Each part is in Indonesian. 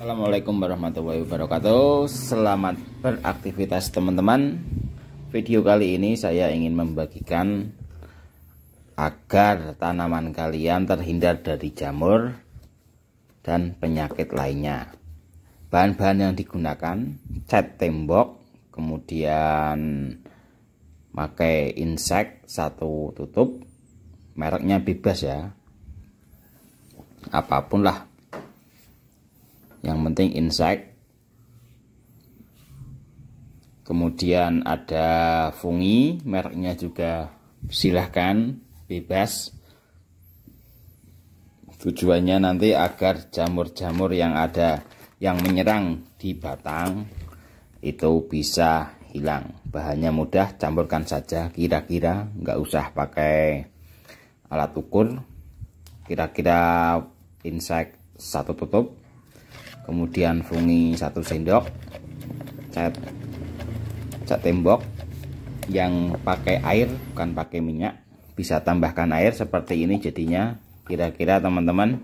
Assalamualaikum warahmatullahi wabarakatuh Selamat beraktivitas teman-teman Video kali ini saya ingin membagikan Agar tanaman kalian terhindar dari jamur Dan penyakit lainnya Bahan-bahan yang digunakan Cat tembok Kemudian Pakai insek satu tutup Mereknya bebas ya Apapun lah penting insect kemudian ada fungi mereknya juga silahkan bebas tujuannya nanti agar jamur-jamur yang ada yang menyerang di batang itu bisa hilang bahannya mudah campurkan saja kira-kira nggak usah pakai alat ukur kira-kira insek satu tutup kemudian fungi satu sendok cat cat tembok yang pakai air bukan pakai minyak bisa tambahkan air seperti ini jadinya kira-kira teman-teman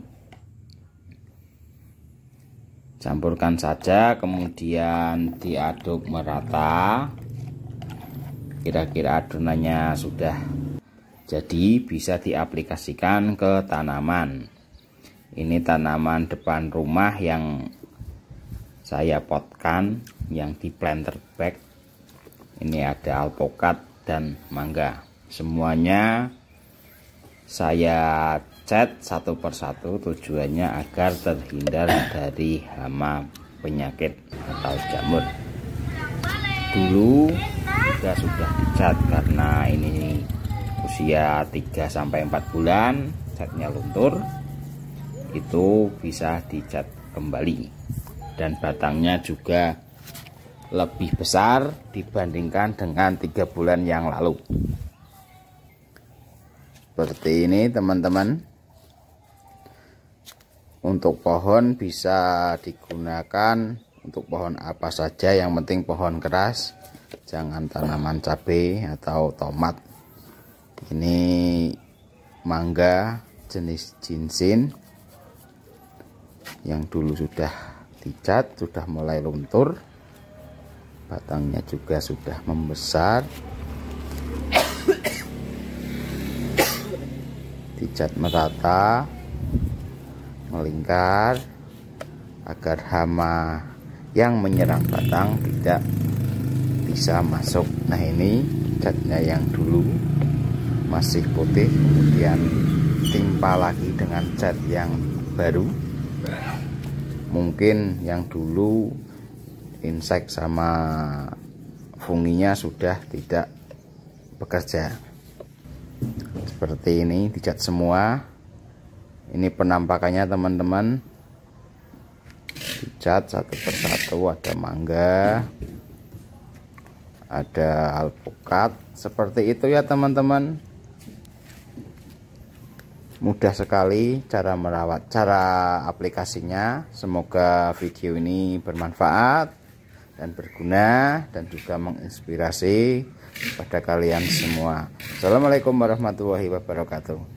campurkan saja kemudian diaduk merata kira-kira adonannya sudah jadi bisa diaplikasikan ke tanaman ini tanaman depan rumah yang saya potkan yang di planter bag ini ada alpokat dan mangga semuanya saya cat satu persatu tujuannya agar terhindar dari hama penyakit atau jamur dulu juga sudah dicat karena ini usia 3-4 bulan catnya luntur itu bisa dicat kembali dan batangnya juga lebih besar dibandingkan dengan tiga bulan yang lalu seperti ini teman-teman untuk pohon bisa digunakan untuk pohon apa saja yang penting pohon keras jangan tanaman cabai atau tomat ini mangga jenis jinsin yang dulu sudah dicat sudah mulai luntur batangnya juga sudah membesar dicat merata melingkar agar hama yang menyerang batang tidak bisa masuk nah ini catnya yang dulu masih putih kemudian timpa lagi dengan cat yang baru mungkin yang dulu insek sama funginya sudah tidak bekerja seperti ini dicat semua ini penampakannya teman-teman dicat satu persatu ada mangga ada alpukat seperti itu ya teman-teman mudah sekali cara merawat cara aplikasinya semoga video ini bermanfaat dan berguna dan juga menginspirasi pada kalian semua Assalamualaikum warahmatullahi wabarakatuh